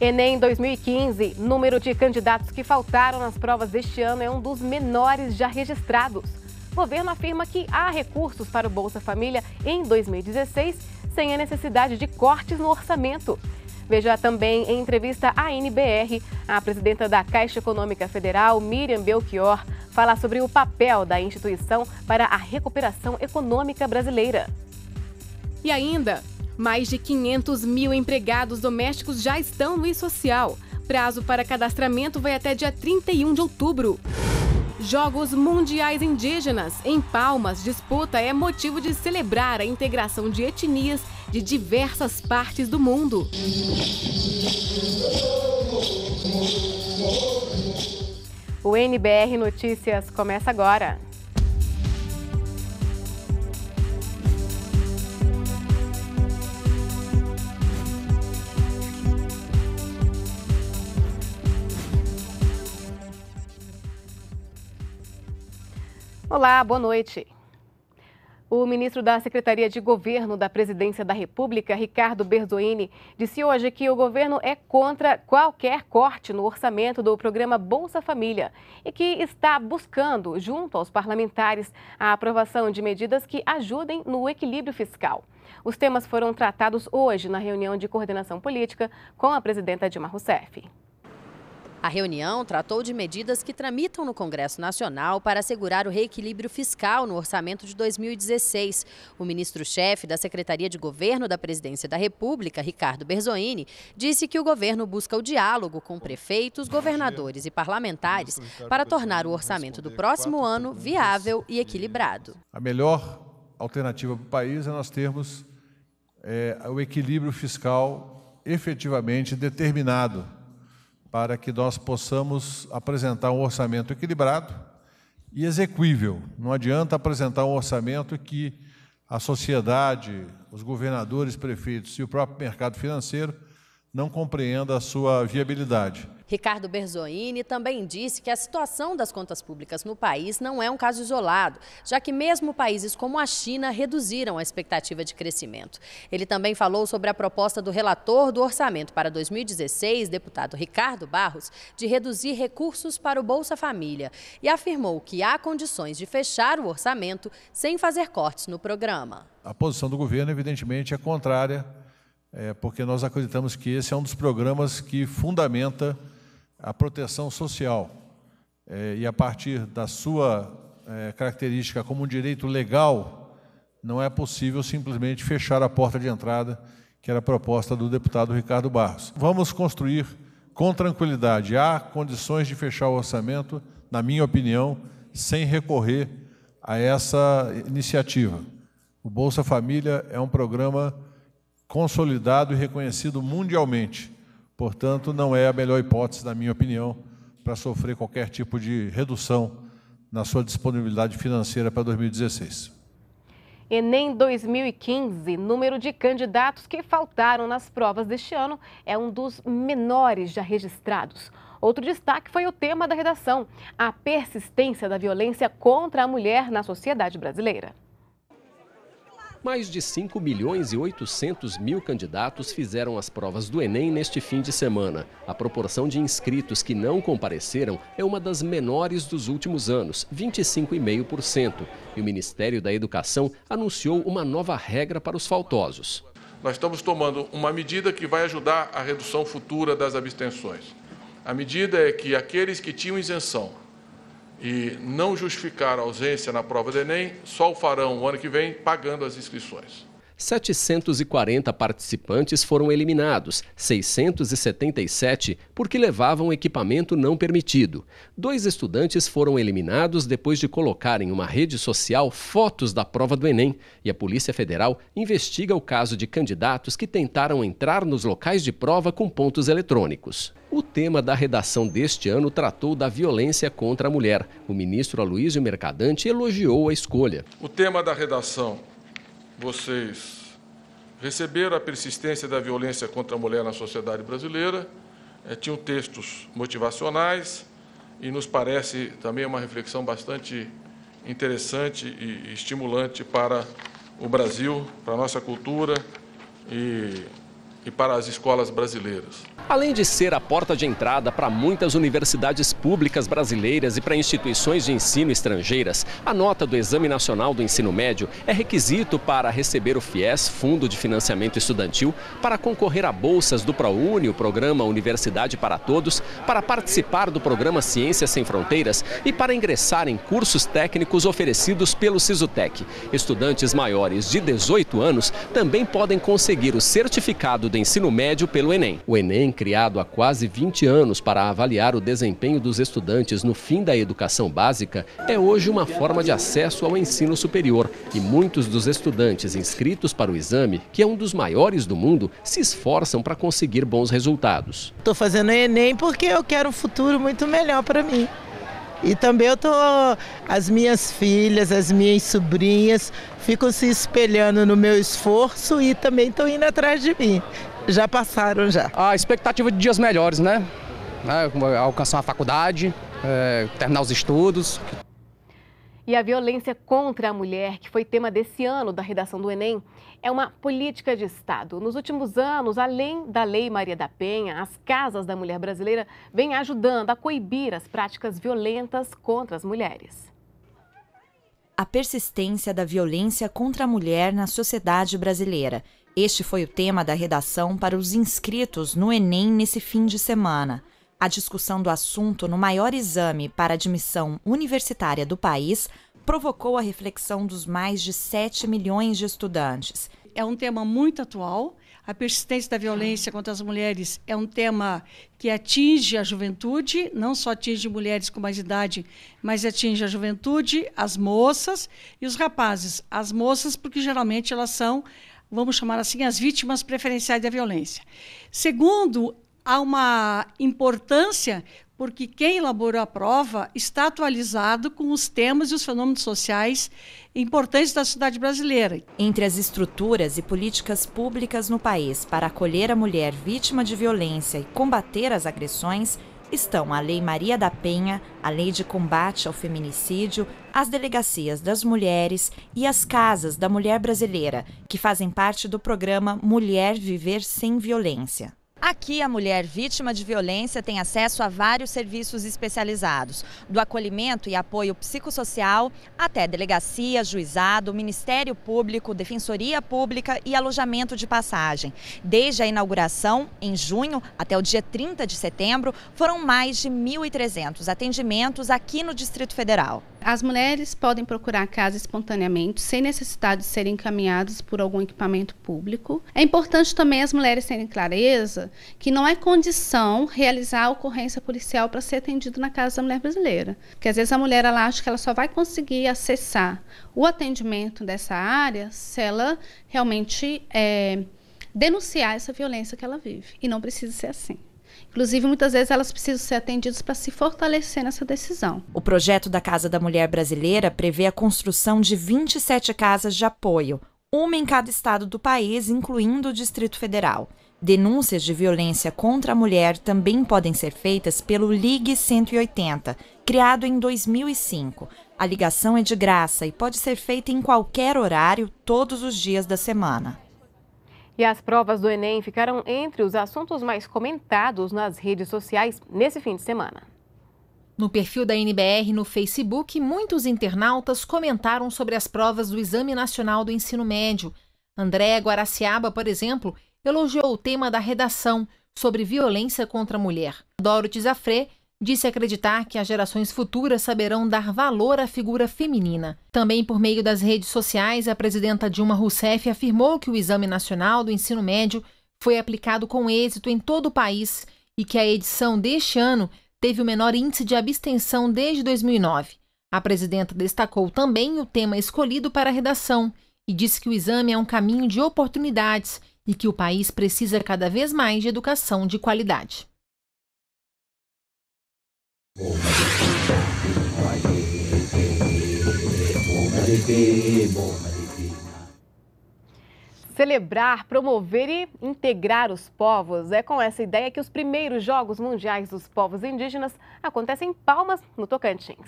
Enem 2015, número de candidatos que faltaram nas provas deste ano é um dos menores já registrados. O governo afirma que há recursos para o Bolsa Família em 2016, sem a necessidade de cortes no orçamento. Veja também em entrevista à NBR, a presidenta da Caixa Econômica Federal, Miriam Belchior, fala sobre o papel da instituição para a recuperação econômica brasileira. E ainda, mais de 500 mil empregados domésticos já estão no eSocial. Prazo para cadastramento vai até dia 31 de outubro. Jogos Mundiais Indígenas em Palmas, disputa é motivo de celebrar a integração de etnias de diversas partes do mundo. O NBR Notícias começa agora. Olá, boa noite. O ministro da Secretaria de Governo da Presidência da República, Ricardo Berzoini, disse hoje que o governo é contra qualquer corte no orçamento do programa Bolsa Família e que está buscando, junto aos parlamentares, a aprovação de medidas que ajudem no equilíbrio fiscal. Os temas foram tratados hoje na reunião de coordenação política com a presidenta Dilma Rousseff. A reunião tratou de medidas que tramitam no Congresso Nacional para assegurar o reequilíbrio fiscal no orçamento de 2016. O ministro-chefe da Secretaria de Governo da Presidência da República, Ricardo Berzoini, disse que o governo busca o diálogo com prefeitos, governadores e parlamentares para tornar o orçamento do próximo ano viável e equilibrado. A melhor alternativa para o país é nós termos é, o equilíbrio fiscal efetivamente determinado para que nós possamos apresentar um orçamento equilibrado e execuível. Não adianta apresentar um orçamento que a sociedade, os governadores, prefeitos e o próprio mercado financeiro não compreenda a sua viabilidade. Ricardo Berzoini também disse que a situação das contas públicas no país não é um caso isolado, já que mesmo países como a China reduziram a expectativa de crescimento. Ele também falou sobre a proposta do relator do orçamento para 2016, deputado Ricardo Barros, de reduzir recursos para o Bolsa Família e afirmou que há condições de fechar o orçamento sem fazer cortes no programa. A posição do governo, evidentemente, é contrária, é, porque nós acreditamos que esse é um dos programas que fundamenta a proteção social. É, e a partir da sua é, característica como um direito legal, não é possível simplesmente fechar a porta de entrada, que era a proposta do deputado Ricardo Barros. Vamos construir com tranquilidade. Há condições de fechar o orçamento, na minha opinião, sem recorrer a essa iniciativa. O Bolsa Família é um programa consolidado e reconhecido mundialmente. Portanto, não é a melhor hipótese, na minha opinião, para sofrer qualquer tipo de redução na sua disponibilidade financeira para 2016. Enem 2015, número de candidatos que faltaram nas provas deste ano é um dos menores já registrados. Outro destaque foi o tema da redação: a persistência da violência contra a mulher na sociedade brasileira. Mais de 5 milhões e 800 mil candidatos fizeram as provas do Enem neste fim de semana. A proporção de inscritos que não compareceram é uma das menores dos últimos anos, 25,5%. E o Ministério da Educação anunciou uma nova regra para os faltosos. Nós estamos tomando uma medida que vai ajudar a redução futura das abstenções. A medida é que aqueles que tinham isenção e não justificar a ausência na prova do Enem, só o farão o ano que vem pagando as inscrições. 740 participantes foram eliminados, 677 porque levavam equipamento não permitido. Dois estudantes foram eliminados depois de colocarem em uma rede social fotos da prova do Enem. E a Polícia Federal investiga o caso de candidatos que tentaram entrar nos locais de prova com pontos eletrônicos. O tema da redação deste ano tratou da violência contra a mulher. O ministro Aloysio Mercadante elogiou a escolha. O tema da redação, vocês receberam a persistência da violência contra a mulher na sociedade brasileira, é, tinham textos motivacionais e nos parece também uma reflexão bastante interessante e estimulante para o Brasil, para a nossa cultura e e para as escolas brasileiras. Além de ser a porta de entrada para muitas universidades públicas brasileiras e para instituições de ensino estrangeiras, a nota do Exame Nacional do Ensino Médio é requisito para receber o FIES, Fundo de Financiamento Estudantil, para concorrer a bolsas do ProUni, o programa Universidade para Todos, para participar do programa Ciências Sem Fronteiras e para ingressar em cursos técnicos oferecidos pelo Sisutec. Estudantes maiores de 18 anos também podem conseguir o certificado do ensino médio pelo Enem. O Enem, criado há quase 20 anos para avaliar o desempenho dos estudantes no fim da educação básica, é hoje uma forma de acesso ao ensino superior. E muitos dos estudantes inscritos para o exame, que é um dos maiores do mundo, se esforçam para conseguir bons resultados. Estou fazendo o Enem porque eu quero um futuro muito melhor para mim. E também eu tô as minhas filhas, as minhas sobrinhas ficam se espelhando no meu esforço e também estão indo atrás de mim. Já passaram já. A expectativa de dias melhores, né? né? Alcançar a faculdade, é, terminar os estudos, e a violência contra a mulher, que foi tema desse ano da redação do Enem, é uma política de Estado. Nos últimos anos, além da Lei Maria da Penha, as casas da mulher brasileira vêm ajudando a coibir as práticas violentas contra as mulheres. A persistência da violência contra a mulher na sociedade brasileira. Este foi o tema da redação para os inscritos no Enem nesse fim de semana. A discussão do assunto no maior exame para admissão universitária do país provocou a reflexão dos mais de 7 milhões de estudantes. É um tema muito atual. A persistência da violência contra as mulheres é um tema que atinge a juventude, não só atinge mulheres com mais idade, mas atinge a juventude, as moças e os rapazes. As moças, porque geralmente elas são, vamos chamar assim, as vítimas preferenciais da violência. Segundo, há uma importância porque quem elaborou a prova está atualizado com os temas e os fenômenos sociais importantes da cidade brasileira. Entre as estruturas e políticas públicas no país para acolher a mulher vítima de violência e combater as agressões, estão a Lei Maria da Penha, a Lei de Combate ao Feminicídio, as delegacias das mulheres e as casas da mulher brasileira, que fazem parte do programa Mulher Viver Sem Violência. Aqui, a mulher vítima de violência tem acesso a vários serviços especializados, do acolhimento e apoio psicossocial até delegacia, juizado, Ministério Público, Defensoria Pública e alojamento de passagem. Desde a inauguração, em junho, até o dia 30 de setembro, foram mais de 1.300 atendimentos aqui no Distrito Federal. As mulheres podem procurar a casa espontaneamente, sem necessidade de serem encaminhadas por algum equipamento público. É importante também as mulheres terem clareza que não é condição realizar a ocorrência policial para ser atendido na Casa da Mulher Brasileira. Porque às vezes a mulher ela acha que ela só vai conseguir acessar o atendimento dessa área se ela realmente é, denunciar essa violência que ela vive. E não precisa ser assim. Inclusive, muitas vezes elas precisam ser atendidas para se fortalecer nessa decisão. O projeto da Casa da Mulher Brasileira prevê a construção de 27 casas de apoio, uma em cada estado do país, incluindo o Distrito Federal. Denúncias de violência contra a mulher também podem ser feitas pelo Ligue 180, criado em 2005. A ligação é de graça e pode ser feita em qualquer horário, todos os dias da semana. E as provas do Enem ficaram entre os assuntos mais comentados nas redes sociais nesse fim de semana. No perfil da NBR no Facebook, muitos internautas comentaram sobre as provas do Exame Nacional do Ensino Médio. André Guaraciaba, por exemplo, elogiou o tema da redação sobre violência contra a mulher. Dorothy Zafré disse acreditar que as gerações futuras saberão dar valor à figura feminina. Também por meio das redes sociais, a presidenta Dilma Rousseff afirmou que o Exame Nacional do Ensino Médio foi aplicado com êxito em todo o país e que a edição deste ano teve o menor índice de abstenção desde 2009. A presidenta destacou também o tema escolhido para a redação e disse que o exame é um caminho de oportunidades e que o país precisa cada vez mais de educação de qualidade. Celebrar, promover e integrar os povos. É com essa ideia que os primeiros Jogos Mundiais dos Povos Indígenas acontecem em Palmas, no Tocantins.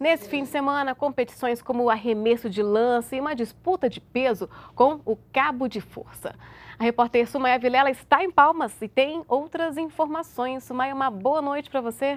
Nesse fim de semana, competições como o arremesso de lança e uma disputa de peso com o cabo de força. A repórter Sumaia Vilela está em Palmas e tem outras informações. Sumaia, uma boa noite para você.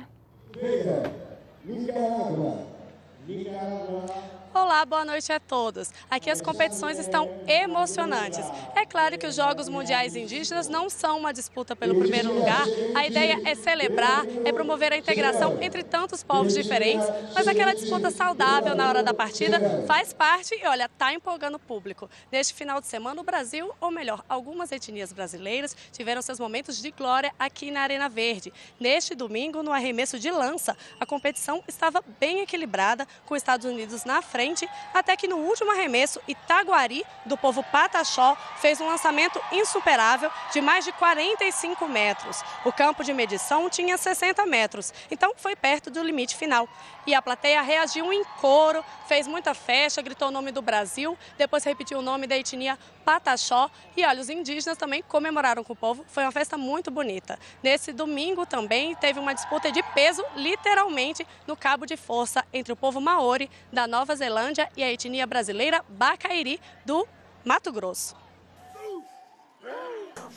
Olá, boa noite a todos. Aqui as competições estão emocionantes. É claro que os Jogos Mundiais Indígenas não são uma disputa pelo primeiro lugar. A ideia é celebrar, é promover a integração entre tantos povos diferentes, mas aquela disputa saudável na hora da partida faz parte e, olha, está empolgando o público. Neste final de semana, o Brasil, ou melhor, algumas etnias brasileiras tiveram seus momentos de glória aqui na Arena Verde. Neste domingo, no arremesso de lança, a competição estava bem equilibrada, com os Estados Unidos na frente frente, até que no último arremesso, Itaguari, do povo Pataxó, fez um lançamento insuperável de mais de 45 metros. O campo de medição tinha 60 metros, então foi perto do limite final. E a plateia reagiu em coro, fez muita festa, gritou o nome do Brasil, depois repetiu o nome da etnia pataxó e olha, os indígenas também comemoraram com o povo. Foi uma festa muito bonita. Nesse domingo também teve uma disputa de peso, literalmente, no cabo de força entre o povo maori da Nova Zelândia e a etnia brasileira Bacairi do Mato Grosso.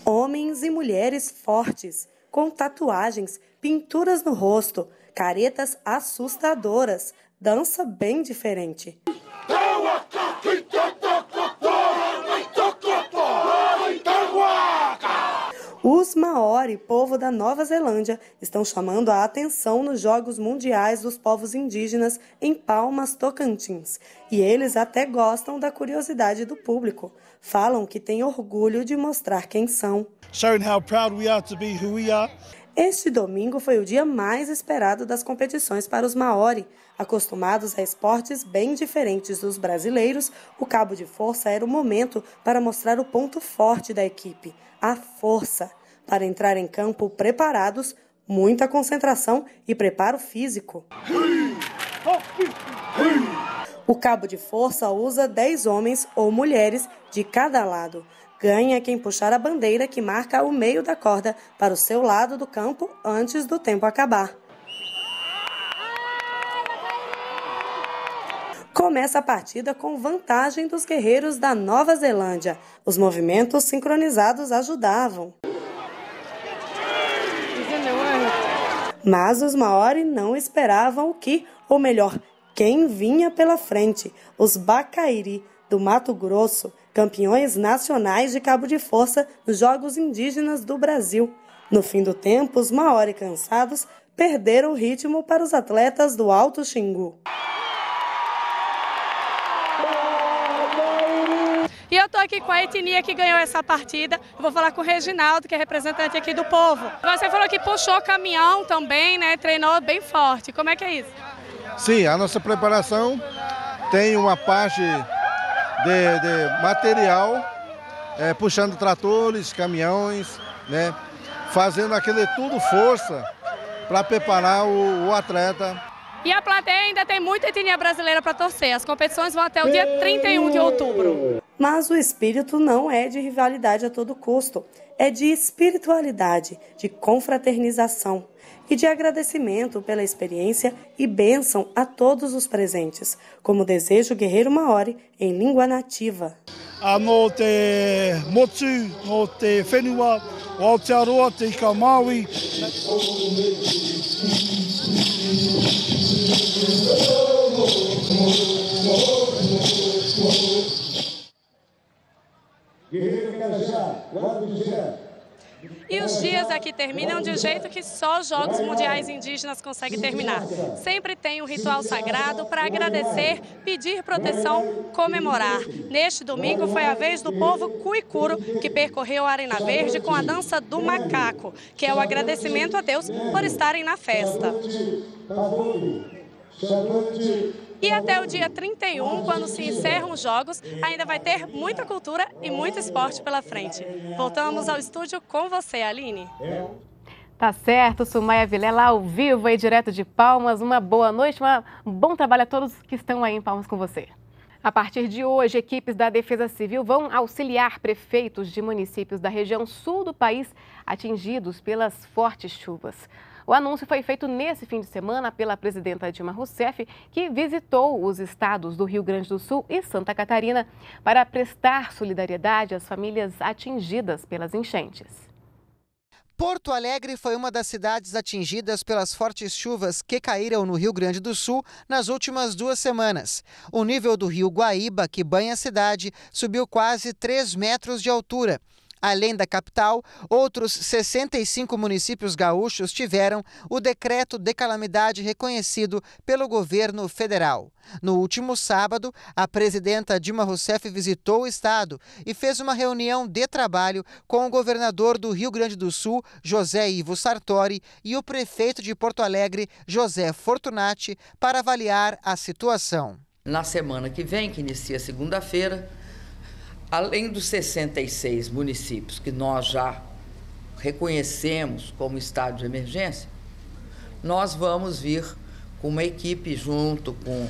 Homens e mulheres fortes, com tatuagens, pinturas no rosto, caretas assustadoras, dança bem diferente. Então, então! Os Maori, povo da Nova Zelândia, estão chamando a atenção nos Jogos Mundiais dos Povos Indígenas em Palmas, Tocantins. E eles até gostam da curiosidade do público. Falam que têm orgulho de mostrar quem são. Este domingo foi o dia mais esperado das competições para os Maori. Acostumados a esportes bem diferentes dos brasileiros, o cabo de força era o momento para mostrar o ponto forte da equipe, a força para entrar em campo preparados, muita concentração e preparo físico. O cabo de força usa 10 homens ou mulheres de cada lado. Ganha quem puxar a bandeira que marca o meio da corda para o seu lado do campo antes do tempo acabar. começa a partida com vantagem dos guerreiros da Nova Zelândia. Os movimentos sincronizados ajudavam. Mas os Maori não esperavam o que, ou melhor, quem vinha pela frente, os Bacairi do Mato Grosso, campeões nacionais de cabo de força nos Jogos Indígenas do Brasil. No fim do tempo, os Maori cansados perderam o ritmo para os atletas do Alto Xingu. estou aqui com a etnia que ganhou essa partida. vou falar com o Reginaldo, que é representante aqui do povo. Você falou que puxou caminhão também, né? Treinou bem forte. Como é que é isso? Sim, a nossa preparação tem uma parte de, de material, é, puxando tratores, caminhões, né? Fazendo aquele tudo força para preparar o, o atleta e a plateia ainda tem muita etnia brasileira para torcer. As competições vão até o dia 31 de outubro. Mas o espírito não é de rivalidade a todo custo, é de espiritualidade, de confraternização e de agradecimento pela experiência e bênção a todos os presentes, como deseja o guerreiro Maori em língua nativa. A no te motu, no te whenua, o Aotearoa te Ikamaui. E os dias aqui terminam de um jeito que só Jogos Mundiais Indígenas conseguem terminar. Sempre tem um ritual sagrado para agradecer, pedir proteção, comemorar. Neste domingo foi a vez do povo cuicuro que percorreu a Arena Verde com a dança do macaco, que é o agradecimento a Deus por estarem na festa. Tá e até o dia 31, quando se encerram os jogos, ainda vai ter muita cultura e muito esporte pela frente. Voltamos ao estúdio com você, Aline. Tá certo, Sumaya Vilela, ao vivo aí, direto de Palmas. Uma boa noite, um bom trabalho a todos que estão aí em Palmas com você. A partir de hoje, equipes da Defesa Civil vão auxiliar prefeitos de municípios da região sul do país atingidos pelas fortes chuvas. O anúncio foi feito nesse fim de semana pela presidenta Dilma Rousseff, que visitou os estados do Rio Grande do Sul e Santa Catarina para prestar solidariedade às famílias atingidas pelas enchentes. Porto Alegre foi uma das cidades atingidas pelas fortes chuvas que caíram no Rio Grande do Sul nas últimas duas semanas. O nível do rio Guaíba, que banha a cidade, subiu quase 3 metros de altura. Além da capital, outros 65 municípios gaúchos tiveram o decreto de calamidade reconhecido pelo governo federal. No último sábado, a presidenta Dilma Rousseff visitou o estado e fez uma reunião de trabalho com o governador do Rio Grande do Sul, José Ivo Sartori, e o prefeito de Porto Alegre, José Fortunati, para avaliar a situação. Na semana que vem, que inicia segunda-feira, além dos 66 municípios que nós já reconhecemos como estado de emergência, nós vamos vir com uma equipe junto com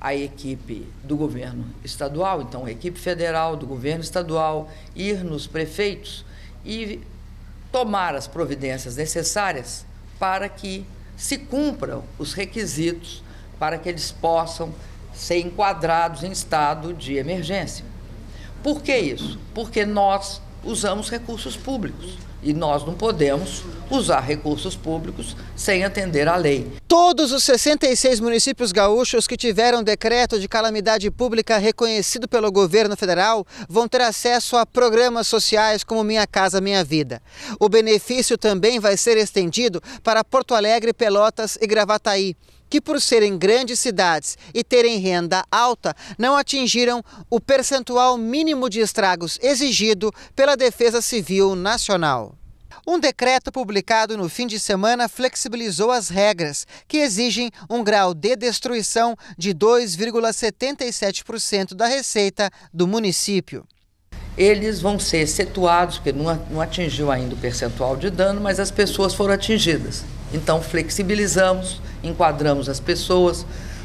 a equipe do governo estadual, então a equipe federal, do governo estadual, ir nos prefeitos e tomar as providências necessárias para que se cumpram os requisitos para que eles possam ser enquadrados em estado de emergência. Por que isso? Porque nós usamos recursos públicos. E nós não podemos usar recursos públicos sem atender à lei. Todos os 66 municípios gaúchos que tiveram decreto de calamidade pública reconhecido pelo governo federal vão ter acesso a programas sociais como Minha Casa Minha Vida. O benefício também vai ser estendido para Porto Alegre, Pelotas e Gravataí que, por serem grandes cidades e terem renda alta, não atingiram o percentual mínimo de estragos exigido pela Defesa Civil Nacional. Um decreto publicado no fim de semana flexibilizou as regras, que exigem um grau de destruição de 2,77% da receita do município. Eles vão ser excetuados, porque não atingiu ainda o percentual de dano, mas as pessoas foram atingidas. Então, flexibilizamos enquadramos as pessoas,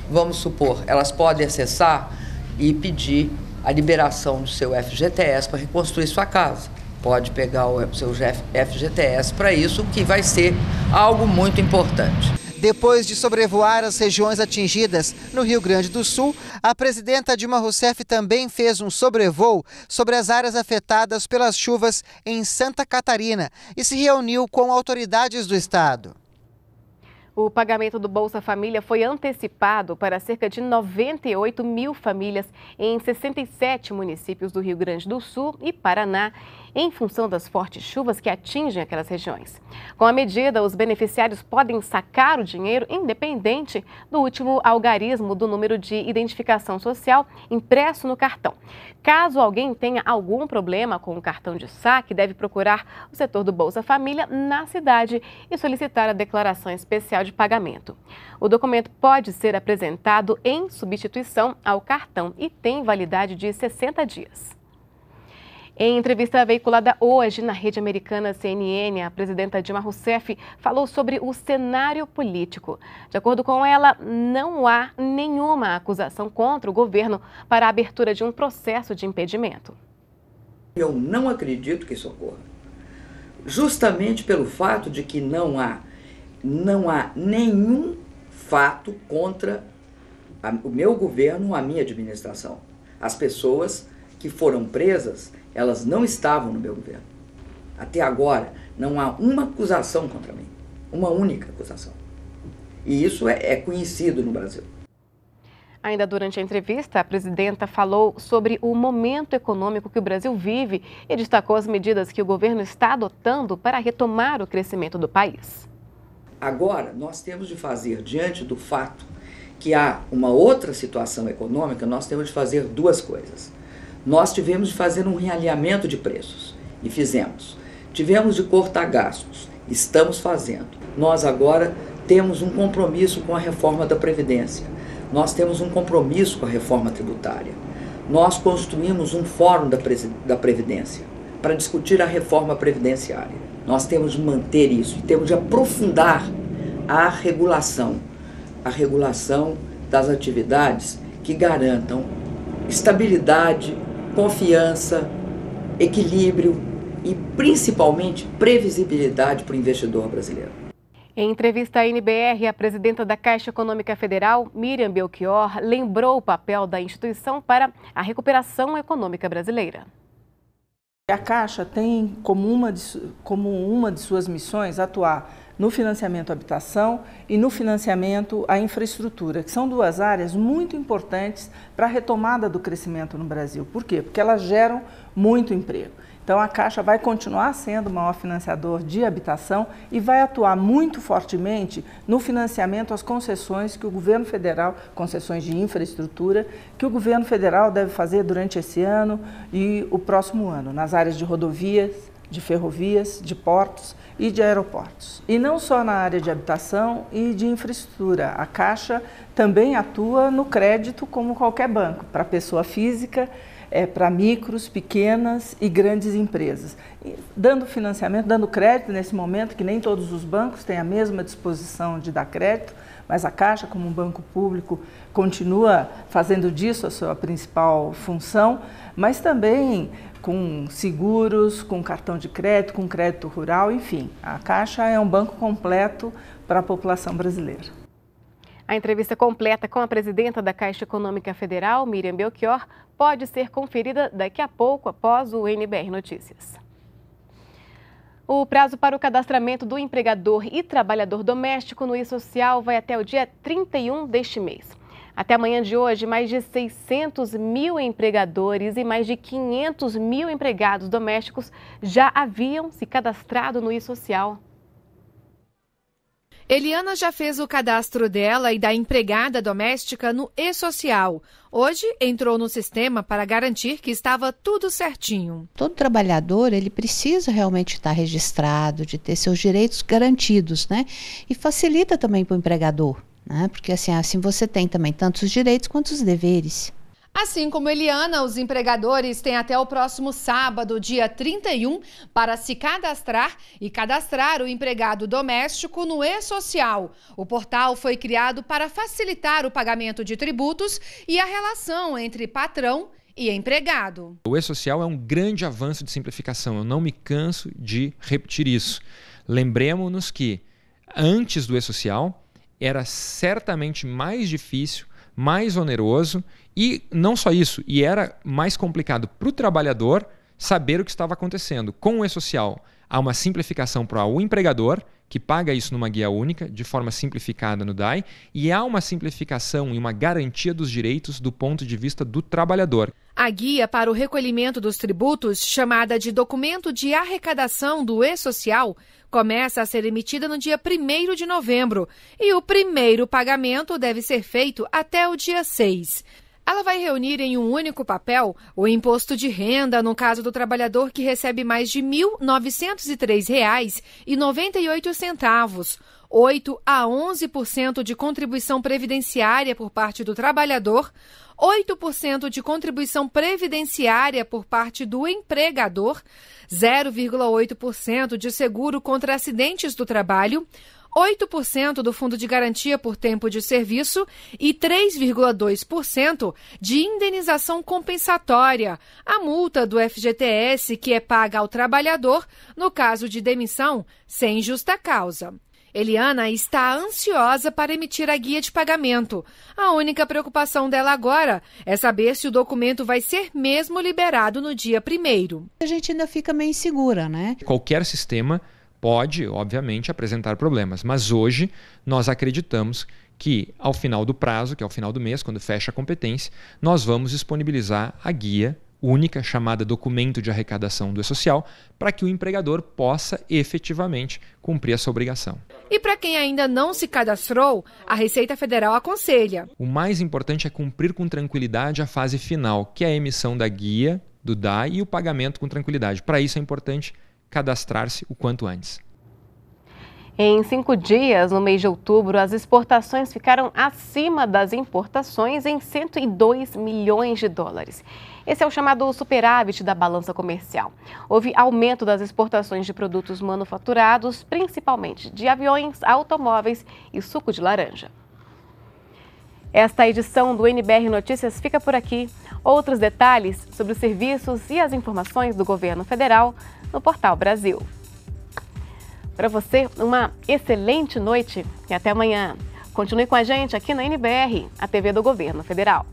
vamos supor, elas podem acessar e pedir a liberação do seu FGTS para reconstruir sua casa. Pode pegar o seu FGTS para isso, que vai ser algo muito importante. Depois de sobrevoar as regiões atingidas no Rio Grande do Sul, a presidenta Dilma Rousseff também fez um sobrevoo sobre as áreas afetadas pelas chuvas em Santa Catarina e se reuniu com autoridades do estado. O pagamento do Bolsa Família foi antecipado para cerca de 98 mil famílias em 67 municípios do Rio Grande do Sul e Paraná em função das fortes chuvas que atingem aquelas regiões. Com a medida, os beneficiários podem sacar o dinheiro independente do último algarismo do número de identificação social impresso no cartão. Caso alguém tenha algum problema com o cartão de saque, deve procurar o setor do Bolsa Família na cidade e solicitar a declaração especial de pagamento. O documento pode ser apresentado em substituição ao cartão e tem validade de 60 dias. Em entrevista veiculada hoje na rede americana CNN, a presidenta Dilma Rousseff falou sobre o cenário político. De acordo com ela, não há nenhuma acusação contra o governo para a abertura de um processo de impedimento. Eu não acredito que isso ocorra. Justamente pelo fato de que não há, não há nenhum fato contra a, o meu governo, a minha administração. As pessoas que foram presas elas não estavam no meu governo. Até agora, não há uma acusação contra mim. Uma única acusação. E isso é, é conhecido no Brasil. Ainda durante a entrevista, a presidenta falou sobre o momento econômico que o Brasil vive e destacou as medidas que o governo está adotando para retomar o crescimento do país. Agora, nós temos de fazer, diante do fato que há uma outra situação econômica, nós temos de fazer duas coisas nós tivemos de fazer um realinhamento de preços e fizemos. Tivemos de cortar gastos, estamos fazendo. Nós agora temos um compromisso com a reforma da Previdência, nós temos um compromisso com a reforma tributária. Nós construímos um fórum da, da Previdência para discutir a reforma previdenciária. Nós temos de manter isso e temos de aprofundar a regulação, a regulação das atividades que garantam estabilidade confiança, equilíbrio e principalmente previsibilidade para o investidor brasileiro. Em entrevista à NBR, a presidenta da Caixa Econômica Federal, Miriam Belchior, lembrou o papel da instituição para a recuperação econômica brasileira. A Caixa tem como uma de, como uma de suas missões atuar no financiamento à habitação e no financiamento à infraestrutura, que são duas áreas muito importantes para a retomada do crescimento no Brasil. Por quê? Porque elas geram muito emprego. Então a Caixa vai continuar sendo o maior financiador de habitação e vai atuar muito fortemente no financiamento às concessões que o governo federal, concessões de infraestrutura, que o governo federal deve fazer durante esse ano e o próximo ano, nas áreas de rodovias, de ferrovias, de portos e de aeroportos. E não só na área de habitação e de infraestrutura. A Caixa também atua no crédito como qualquer banco, para pessoa física, é, para micros, pequenas e grandes empresas. E dando financiamento, dando crédito nesse momento, que nem todos os bancos têm a mesma disposição de dar crédito, mas a Caixa, como um banco público, continua fazendo disso a sua principal função, mas também com seguros, com cartão de crédito, com crédito rural, enfim. A Caixa é um banco completo para a população brasileira. A entrevista completa com a presidenta da Caixa Econômica Federal, Miriam Belchior, pode ser conferida daqui a pouco após o NBR Notícias. O prazo para o cadastramento do empregador e trabalhador doméstico no e-social vai até o dia 31 deste mês. Até amanhã de hoje, mais de 600 mil empregadores e mais de 500 mil empregados domésticos já haviam se cadastrado no e-social. Eliana já fez o cadastro dela e da empregada doméstica no e-social. Hoje entrou no sistema para garantir que estava tudo certinho. Todo trabalhador, ele precisa realmente estar registrado, de ter seus direitos garantidos, né? E facilita também para o empregador, né? Porque assim, assim você tem também tanto os direitos quanto os deveres. Assim como Eliana, os empregadores têm até o próximo sábado, dia 31, para se cadastrar e cadastrar o empregado doméstico no E-Social. O portal foi criado para facilitar o pagamento de tributos e a relação entre patrão e empregado. O E-Social é um grande avanço de simplificação, eu não me canso de repetir isso. Lembremos-nos que antes do E-Social era certamente mais difícil mais oneroso e não só isso, e era mais complicado para o trabalhador saber o que estava acontecendo. Com o e-social, há uma simplificação para o empregador que paga isso numa guia única, de forma simplificada no DAI, e há uma simplificação e uma garantia dos direitos do ponto de vista do trabalhador. A guia para o recolhimento dos tributos, chamada de Documento de Arrecadação do E-Social, começa a ser emitida no dia 1 de novembro e o primeiro pagamento deve ser feito até o dia 6. Ela vai reunir em um único papel o imposto de renda no caso do trabalhador que recebe mais de R$ 1.903,98, 8 a 11% de contribuição previdenciária por parte do trabalhador, 8% de contribuição previdenciária por parte do empregador, 0,8% de seguro contra acidentes do trabalho, 8% do Fundo de Garantia por Tempo de Serviço e 3,2% de indenização compensatória, a multa do FGTS que é paga ao trabalhador no caso de demissão sem justa causa. Eliana está ansiosa para emitir a guia de pagamento. A única preocupação dela agora é saber se o documento vai ser mesmo liberado no dia primeiro. A gente ainda fica meio insegura, né? Qualquer sistema Pode, obviamente, apresentar problemas, mas hoje nós acreditamos que, ao final do prazo, que é ao final do mês, quando fecha a competência, nós vamos disponibilizar a guia única chamada documento de arrecadação do E-Social, para que o empregador possa efetivamente cumprir essa obrigação. E para quem ainda não se cadastrou, a Receita Federal aconselha. O mais importante é cumprir com tranquilidade a fase final, que é a emissão da guia, do DAE e o pagamento com tranquilidade. Para isso é importante cadastrar-se o quanto antes. Em cinco dias, no mês de outubro, as exportações ficaram acima das importações em 102 milhões de dólares. Esse é o chamado superávit da balança comercial. Houve aumento das exportações de produtos manufaturados, principalmente de aviões, automóveis e suco de laranja. Esta edição do NBR Notícias fica por aqui. Outros detalhes sobre os serviços e as informações do governo federal no Portal Brasil. Para você, uma excelente noite e até amanhã. Continue com a gente aqui na NBR, a TV do Governo Federal.